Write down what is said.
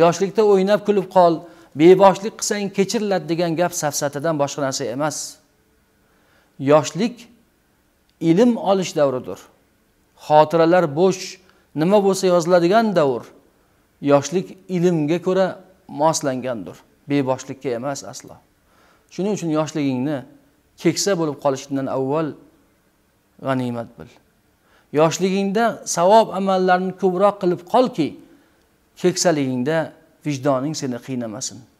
yoshlikda o'ynab kulib qol beboshlik qilsang kechiriladi degan gap safsatadan boshqa narsa emas yoshlik ilm olish davridir xotiralar bo'sh nima bo'lsa yoziladigan davr yoshlik ilmga ko'ra moslangandir beboshlikka emas aslo shuning uchun yoshligingni keksa bo'lib qolishingdan avval g'animat bil yoshligingda savob amallarni ko'proq qilib qolki keksaligingda vijdoning seni qiynamasin